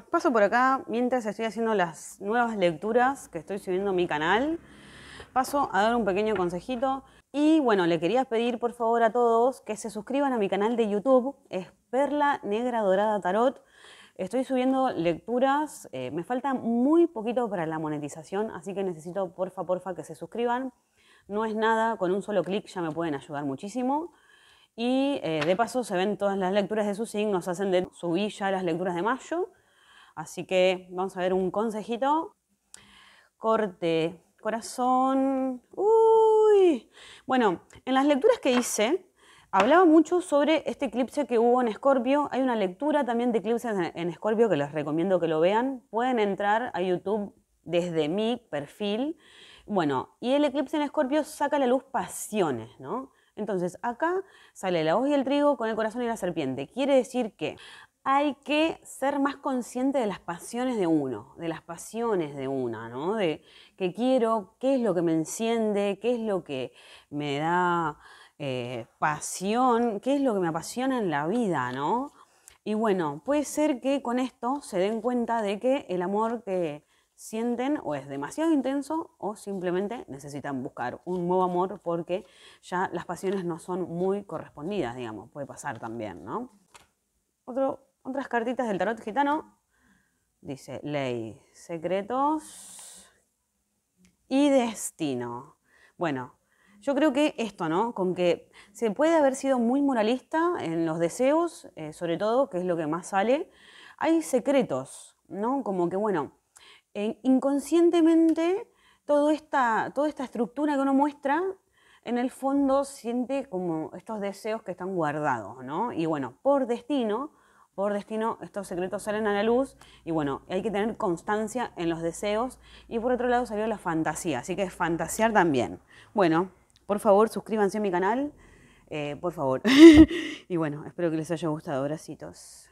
paso por acá mientras estoy haciendo las nuevas lecturas que estoy subiendo a mi canal. Paso a dar un pequeño consejito. Y bueno, le quería pedir por favor a todos que se suscriban a mi canal de YouTube. Es Perla Negra Dorada Tarot. Estoy subiendo lecturas, eh, me falta muy poquito para la monetización, así que necesito porfa, porfa que se suscriban. No es nada, con un solo clic ya me pueden ayudar muchísimo. Y eh, de paso se ven todas las lecturas de sus signos, hacen de subir ya las lecturas de mayo Así que vamos a ver un consejito. Corte, corazón. Uy. Bueno, en las lecturas que hice, hablaba mucho sobre este eclipse que hubo en Escorpio. Hay una lectura también de eclipses en Escorpio que les recomiendo que lo vean. Pueden entrar a YouTube desde mi perfil. Bueno, y el eclipse en Escorpio saca a la luz pasiones, ¿no? Entonces, acá sale la hoz y el trigo con el corazón y la serpiente. Quiere decir que hay que ser más consciente de las pasiones de uno, de las pasiones de una, ¿no? De qué quiero, qué es lo que me enciende, qué es lo que me da eh, pasión, qué es lo que me apasiona en la vida, ¿no? Y bueno, puede ser que con esto se den cuenta de que el amor que sienten o es demasiado intenso o simplemente necesitan buscar un nuevo amor porque ya las pasiones no son muy correspondidas, digamos, puede pasar también, ¿no? Otro otras cartitas del tarot gitano. Dice ley, secretos y destino. Bueno, yo creo que esto, ¿no? Con que se puede haber sido muy moralista en los deseos, eh, sobre todo, que es lo que más sale, hay secretos, ¿no? Como que, bueno, eh, inconscientemente toda esta, toda esta estructura que uno muestra, en el fondo siente como estos deseos que están guardados, ¿no? Y bueno, por destino por destino estos secretos salen a la luz y bueno, hay que tener constancia en los deseos y por otro lado salió la fantasía, así que fantasear también. Bueno, por favor suscríbanse a mi canal, eh, por favor. y bueno, espero que les haya gustado, abracitos.